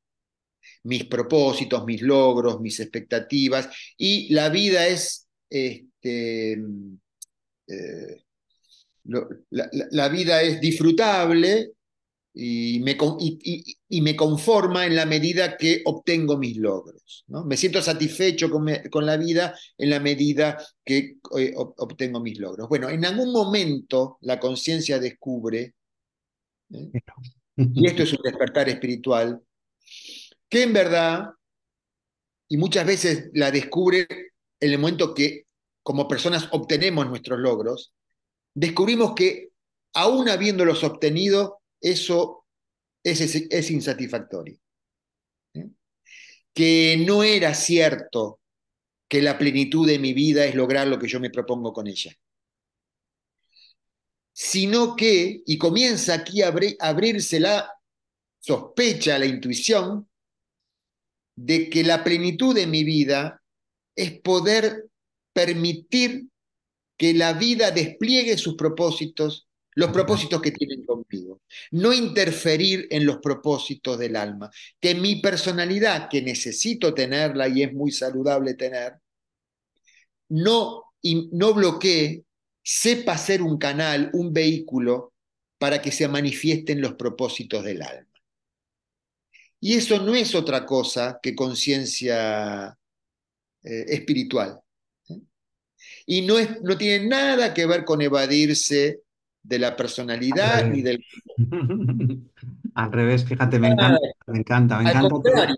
Mis propósitos, mis logros, mis expectativas, y la vida es este, eh, la, vida es disfrutable y me, y, me, conforma en la medida que obtengo mis logros. ¿no? Me siento satisfecho con, la vida en la medida que eh, obtengo mis logros. Bueno, en algún momento la conciencia descubre, ¿eh? y esto es un despertar espiritual, que en verdad, y muchas veces la descubre en el momento que como personas obtenemos nuestros logros, descubrimos que aún habiéndolos obtenido, eso es, insatisfactorio. Que no era cierto que la plenitud de mi vida es lograr lo que yo me propongo con ella. Sino que, y comienza aquí a abrirse la sospecha, la intuición, de que la plenitud de mi vida es poder permitir que la vida despliegue sus propósitos, los propósitos que tienen conmigo. No interferir en los propósitos del alma. Que mi personalidad, que necesito tenerla y es muy saludable tener, no, y no bloquee, sepa ser un canal, un vehículo para que se manifiesten los propósitos del alma. Y eso no es otra cosa que conciencia eh, espiritual. Y no, es, no tiene nada que ver con evadirse de la personalidad ni del... Al revés, fíjate, me encanta, me encanta, me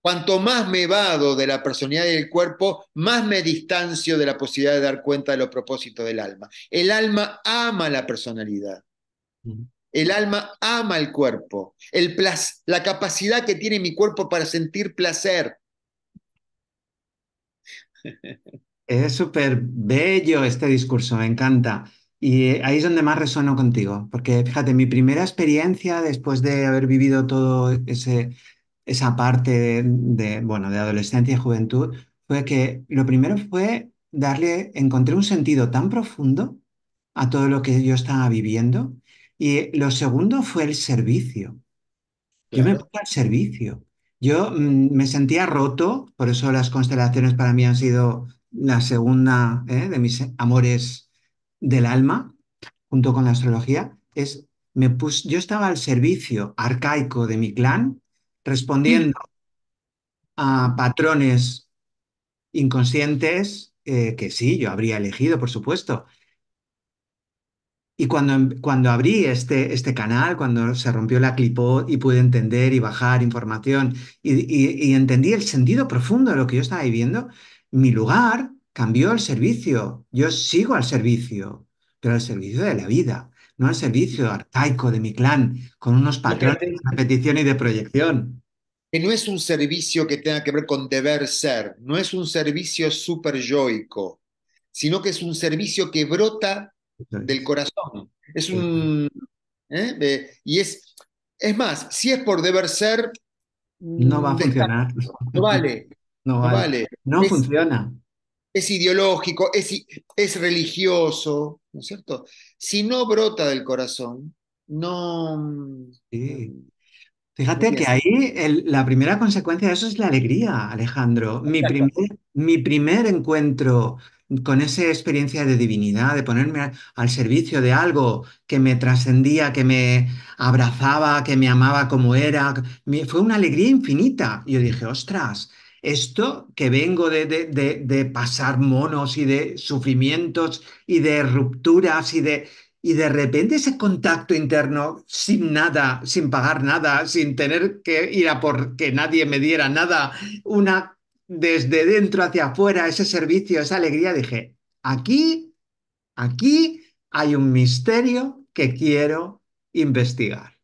cuanto más me vado de la personalidad y del cuerpo, más me distancio de la posibilidad de dar cuenta de los propósitos del alma. El alma ama la personalidad. El alma ama el cuerpo, el la capacidad que tiene mi cuerpo para sentir placer. Es súper bello este discurso, me encanta. Y eh, ahí es donde más resueno contigo, porque fíjate, mi primera experiencia después de haber vivido toda esa parte de, bueno, de adolescencia y juventud, fue que lo primero fue darle, encontré un sentido tan profundo a todo lo que yo estaba viviendo. Y lo segundo fue el servicio. Yo me puse al servicio. Yo mm, me sentía roto, por eso las constelaciones para mí han sido la segunda ¿eh? de mis amores del alma, junto con la astrología, es, me pus, yo estaba al servicio arcaico de mi clan, respondiendo a patrones inconscientes eh, que sí, yo habría elegido, por supuesto. Y cuando, cuando abrí este, este canal, cuando se rompió la clipó y pude entender y bajar información y, y entendí el sentido profundo de lo que yo estaba viviendo, mi lugar cambió al servicio. Yo sigo al servicio, pero al servicio de la vida, no al servicio arcaico de mi clan, con unos patrones eh, de repetición y de proyección. Que no es un servicio que tenga que ver con deber ser, no es un servicio yoico, sino que es un servicio que brota del corazón. Es un. ¿eh? y es. Es más, si es por deber ser. No va a mm, funcionar. No vale. No vale. No, funciona. Es ideológico, es, es religioso, ¿no es cierto? Si no brota del corazón, no... Sí. Fíjate que ahí la primera consecuencia de eso es la alegría, Alejandro. Mi primer, mi primer, encuentro con esa experiencia de divinidad, de ponerme al, servicio de algo que me trascendía, que me abrazaba, que me amaba como era, fue una alegría infinita. yo dije, ostras, esto que vengo de, pasar monos y de sufrimientos y de rupturas y de, y de repente ese contacto interno sin nada, sin pagar nada, sin tener que ir a por que nadie me diera nada, una desde dentro hacia afuera, ese servicio, esa alegría, dije, aquí, aquí hay un misterio que quiero investigar.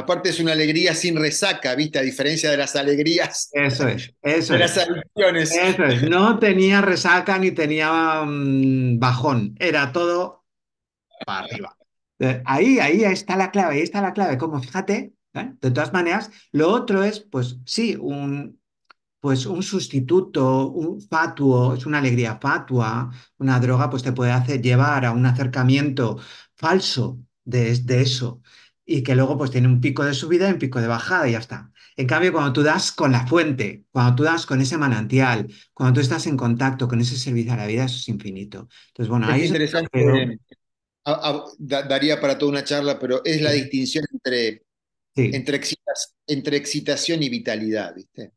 Aparte es una alegría sin resaca, ¿viste? A diferencia de las alegrías. Eso es, eso de las adicciones. Eso es. No tenía resaca ni tenía mm, bajón. Era todo para arriba. Eh, ahí, ahí está la clave, ahí está la clave. Como fíjate, ¿eh? de todas maneras, lo otro es, pues sí, un, pues, un sustituto, un fatuo, es una alegría fatua. Una droga, pues te puede hacer llevar a un acercamiento falso de, de eso y que luego pues tiene un pico de subida y un pico de bajada y ya está. En cambio, cuando tú das con la fuente, cuando tú das con ese manantial, cuando tú estás en contacto con ese servicio a la vida, eso es infinito. Entonces, bueno, es ahí interesante. Ah, ah, daría para toda una charla, pero es la distinción entre, entre, entre, excitación y vitalidad, ¿viste?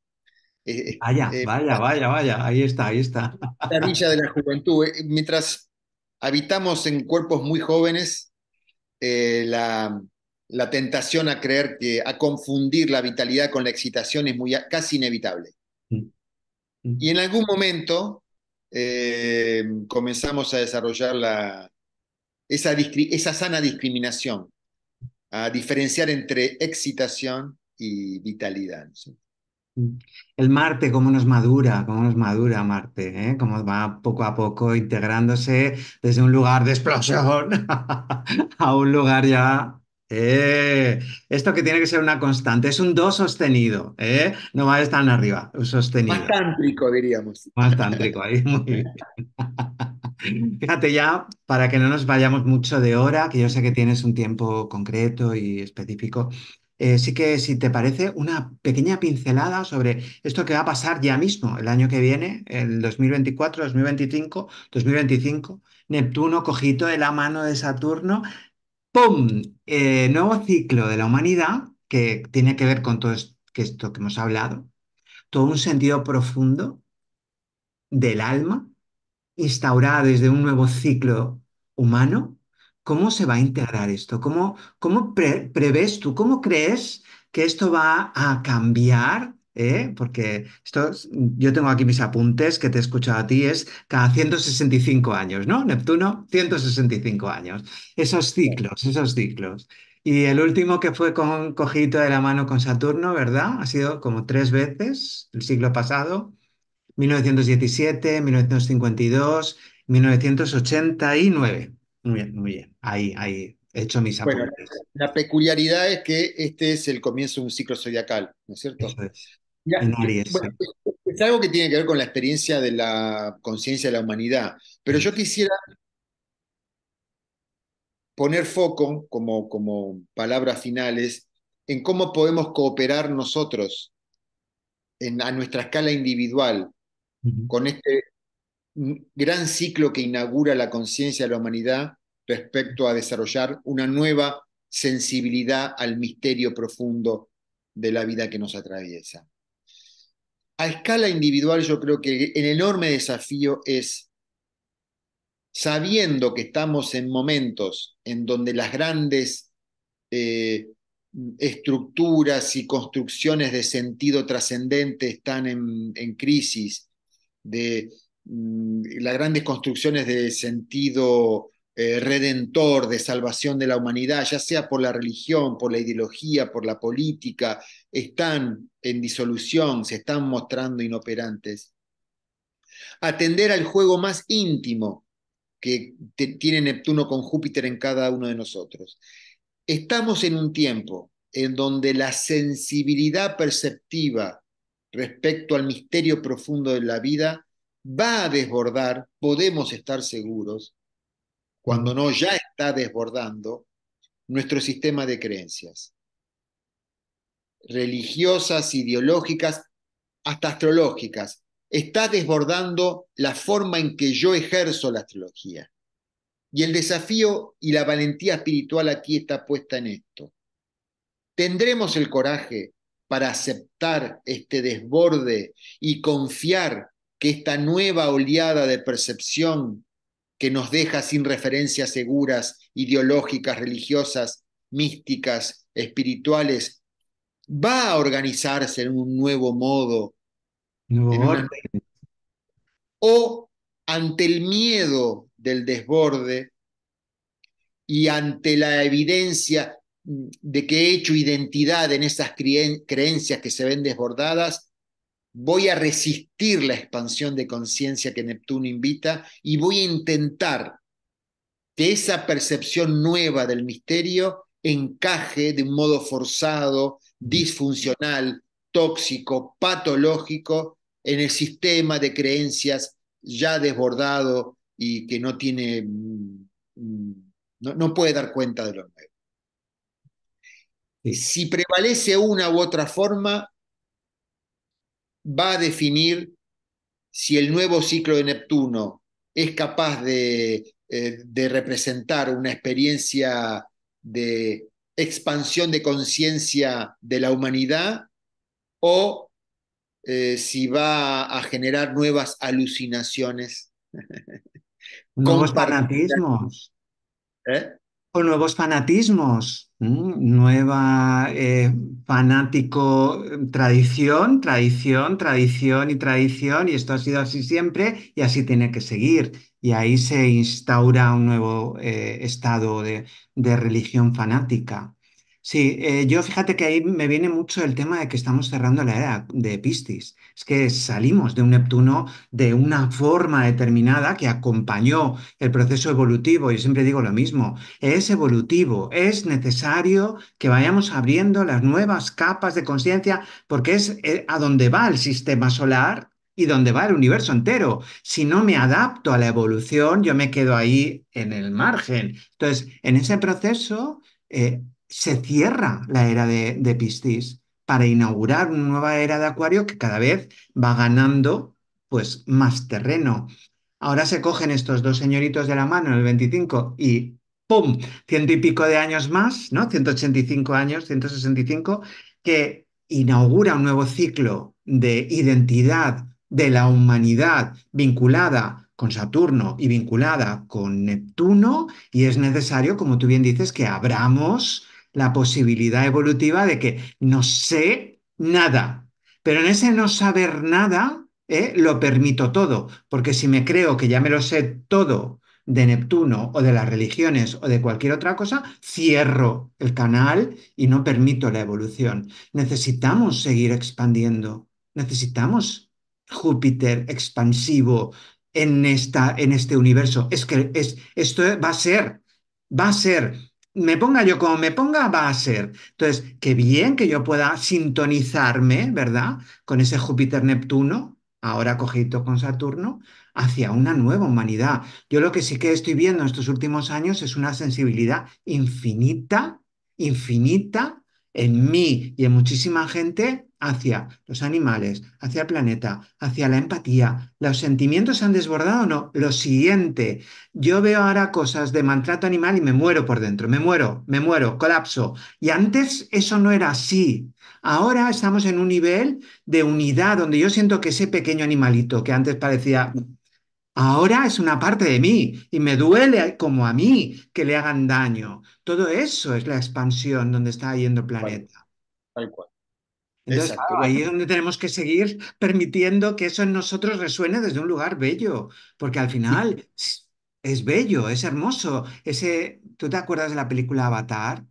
vaya, vaya, vaya, vaya, ahí está, ahí está. La villa de la juventud. Eh, mientras habitamos en cuerpos muy jóvenes, eh, la, la tentación a creer que, a confundir la vitalidad con la excitación es muy, casi inevitable. Mm. Mm. Y en algún momento eh, comenzamos a desarrollar la, esa, esa sana discriminación, a diferenciar entre excitación y vitalidad. Mm. El Marte, cómo nos madura, cómo nos madura Marte, ¿eh? cómo va poco a poco integrándose desde un lugar de explosión a un lugar ya eh, esto que tiene que ser una constante, es un do sostenido, eh, no va a estar arriba, sostenido. Más tántrico, diríamos. Más tántrico, ahí, muy bien. Fíjate ya, para que no nos vayamos mucho de hora, que yo sé que tienes un tiempo concreto y específico, eh, sí que si te parece una pequeña pincelada sobre esto que va a pasar ya mismo, el año que viene, el 2024, 2025, 2025, Neptuno cogito de la mano de Saturno ¡Pum! Eh, nuevo ciclo de la humanidad que tiene que ver con todo esto que hemos hablado. Todo un sentido profundo del alma instaurado desde un nuevo ciclo humano. ¿Cómo se va a integrar esto? ¿Cómo, cómo prevés tú? ¿Cómo crees que esto va a cambiar ¿eh? porque esto, yo tengo aquí mis apuntes que te he escuchado a ti, es cada 165 años, ¿no? Neptuno, 165 años. Esos ciclos, esos ciclos. Y el último que fue con cogito de la mano con Saturno, ¿verdad? Ha sido como tres veces el siglo pasado, 1917, 1952, 1989. Muy bien, muy bien. Ahí, ahí, he hecho mis apuntes. la peculiaridad es que este es el comienzo de un ciclo zodiacal, ¿no es cierto? es algo que tiene que ver con la experiencia de la conciencia de la humanidad, pero yo quisiera poner foco como, como palabras finales en cómo podemos cooperar nosotros en, a nuestra escala individual con este gran ciclo que inaugura la conciencia de la humanidad respecto a desarrollar una nueva sensibilidad al misterio profundo de la vida que nos atraviesa a escala individual yo creo que el enorme desafío es, sabiendo que estamos en momentos en donde las grandes eh, estructuras y construcciones de sentido trascendente están en, crisis, de mm, las grandes construcciones de sentido eh, redentor, de salvación de la humanidad, ya sea por la religión, por la ideología, por la política, están en disolución, se están mostrando inoperantes. Atender al juego más íntimo que tiene Neptuno con Júpiter en cada uno de nosotros. Estamos en un tiempo en donde la sensibilidad perceptiva respecto al misterio profundo de la vida va a desbordar, podemos estar seguros, cuando no ya está desbordando, nuestro sistema de creencias, religiosas, ideológicas, hasta astrológicas. Está desbordando la forma en que yo ejerzo la astrología. Y el desafío y la valentía espiritual aquí está puesta en esto. ¿Tendremos el coraje para aceptar este desborde y confiar que esta nueva oleada de percepción que nos deja sin referencias seguras, ideológicas, religiosas, místicas, espirituales, va a organizarse en un nuevo modo. Nuevo O ante el miedo del desborde y ante la evidencia de que he hecho identidad en esas creencias que se ven desbordadas, voy a resistir la expansión de conciencia que Neptuno invita y voy a intentar que esa percepción nueva del misterio encaje de un modo forzado, disfuncional, tóxico, patológico en el sistema de creencias ya desbordado y que no tiene, mm, mm, no, no puede dar cuenta de lo nuevo. Si prevalece una u otra forma, va a definir si el nuevo ciclo de Neptuno es capaz de, eh, representar una experiencia de expansión de conciencia de la humanidad o eh, si va a generar nuevas alucinaciones. Nuevos fanatismos. ¿Eh? O nuevos fanatismos, nueva eh, fanático eh, tradición, tradición, tradición y tradición, y esto ha sido así siempre y así tiene que seguir. Y ahí se instaura un nuevo eh, estado de, religión fanática. Sí, yo fíjate que ahí me viene mucho el tema de que estamos cerrando la era de Pistis. Es que salimos de un Neptuno de una forma determinada que acompañó el proceso evolutivo. Y siempre digo lo mismo, es evolutivo, es necesario que vayamos abriendo las nuevas capas de conciencia porque es eh, a donde va el sistema solar y donde va el universo entero. Si no me adapto a la evolución, yo me quedo ahí en el margen. Entonces, en ese proceso eh, se cierra la era de, de Piscis para inaugurar una nueva era de acuario que cada vez va ganando pues más terreno. Ahora se cogen estos dos señoritos de la mano en el 25 y ¡pum! Ciento y pico de años más, ¿no? 185 años, 165, que inaugura un nuevo ciclo de identidad de la humanidad vinculada con Saturno y vinculada con Neptuno, y es necesario, como tú bien dices, que abramos la posibilidad evolutiva de que no sé nada, pero en ese no saber nada ¿eh? lo permito todo, porque si me creo que ya me lo sé todo de Neptuno o de las religiones o de cualquier otra cosa, cierro el canal y no permito la evolución. Necesitamos seguir expandiendo, necesitamos Júpiter expansivo en, esta, en este universo. Es que es, esto va a ser, va a ser me ponga yo como me ponga, va a ser. Entonces, qué bien que yo pueda sintonizarme, ¿verdad? Con ese Júpiter-Neptuno, ahora cogido con Saturno, hacia una nueva humanidad. Yo lo que sí que estoy viendo en estos últimos años es una sensibilidad infinita, infinita en mí y en muchísima gente hacia los animales, hacia el planeta, hacia la empatía. ¿Los sentimientos se han desbordado o no? Lo siguiente, yo veo ahora cosas de maltrato animal y me muero por dentro, me muero, me muero, colapso. Y antes eso no era así. Ahora estamos en un nivel de unidad donde yo siento que ese pequeño animalito que antes parecía Ahora es una parte de mí y me duele como a mí que le hagan daño. Todo eso es la expansión donde está yendo el planeta. Tal cual. Entonces, ahí es donde tenemos que seguir permitiendo que eso en nosotros resuene desde un lugar bello, porque al final es bello, es hermoso. Ese, ¿Tú te acuerdas de la película Avatar?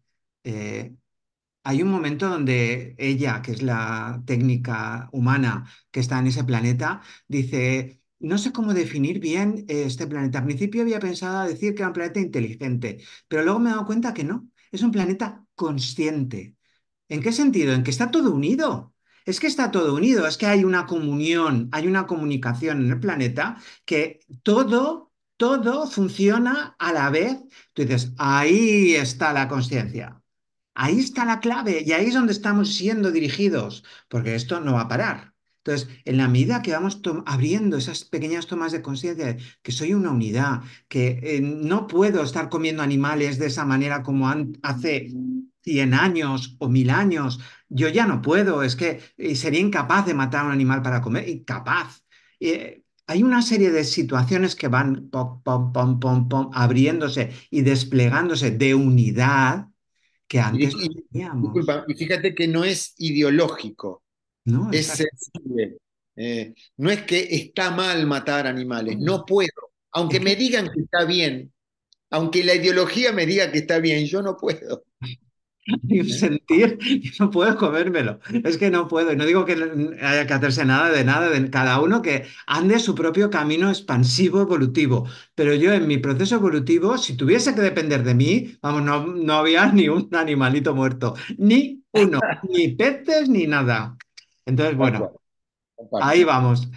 Eh, hay un momento donde ella, que es la técnica humana que está en ese planeta, dice, no sé cómo definir bien este planeta. Al principio había pensado decir que era un planeta inteligente, pero luego me he dado cuenta que no, es un planeta consciente. ¿En qué sentido? En que está todo unido. Es que está todo unido, es que hay una comunión, hay una comunicación en el planeta que todo, todo funciona a la vez. Tú dices, ahí está la conciencia. Ahí está la clave y ahí es donde estamos siendo dirigidos, porque esto no va a parar. Entonces, en la medida que vamos abriendo esas pequeñas tomas de conciencia de que soy una unidad, que eh, no puedo estar comiendo animales de esa manera como hace 100 años o 1000 años, yo ya no puedo, es que eh, sería incapaz de matar a un animal para comer, incapaz. Eh, hay una serie de situaciones que van abriéndose y desplegándose de unidad que antes no teníamos. Disculpa, y fíjate que no es ideológico, eh, no, es que está mal matar animales, no puedo. Aunque me digan que está bien, aunque la ideología me diga que está bien, yo no puedo. sentir, no puedo comérmelo. Es que no puedo. Y no digo que haya que hacerse nada de nada, de cada uno que ande su propio camino expansivo, evolutivo. Pero yo en mi proceso evolutivo, si tuviese que depender de mí, vamos, no, no había ni un animalito muerto, ni uno, ni peces, ni nada. Entonces, bueno, ahí vamos.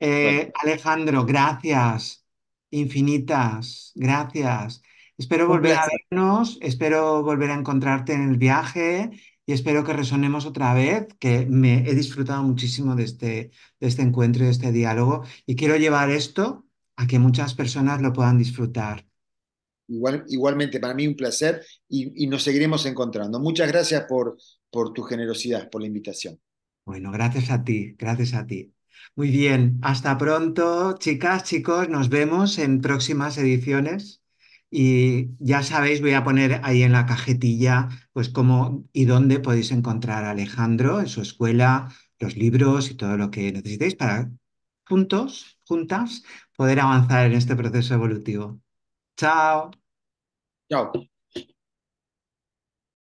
Eh, Alejandro, gracias, infinitas, gracias. Espero volver a vernos, espero volver a encontrarte en el viaje y espero que resonemos otra vez, que me he disfrutado muchísimo de este, de este encuentro y de este diálogo y quiero llevar esto a que muchas personas lo puedan disfrutar. Igual, igualmente, para mí un placer y, nos seguiremos encontrando. Muchas gracias por, por tu generosidad, por la invitación. Bueno, gracias a ti, gracias a ti. Muy bien, hasta pronto, chicas, chicos, nos vemos en próximas ediciones. Y ya sabéis, voy a poner ahí en la cajetilla, pues cómo y dónde podéis encontrar a Alejandro en su escuela, los libros y todo lo que necesitéis para juntos, juntas, poder avanzar en este proceso evolutivo. Chao. Chao.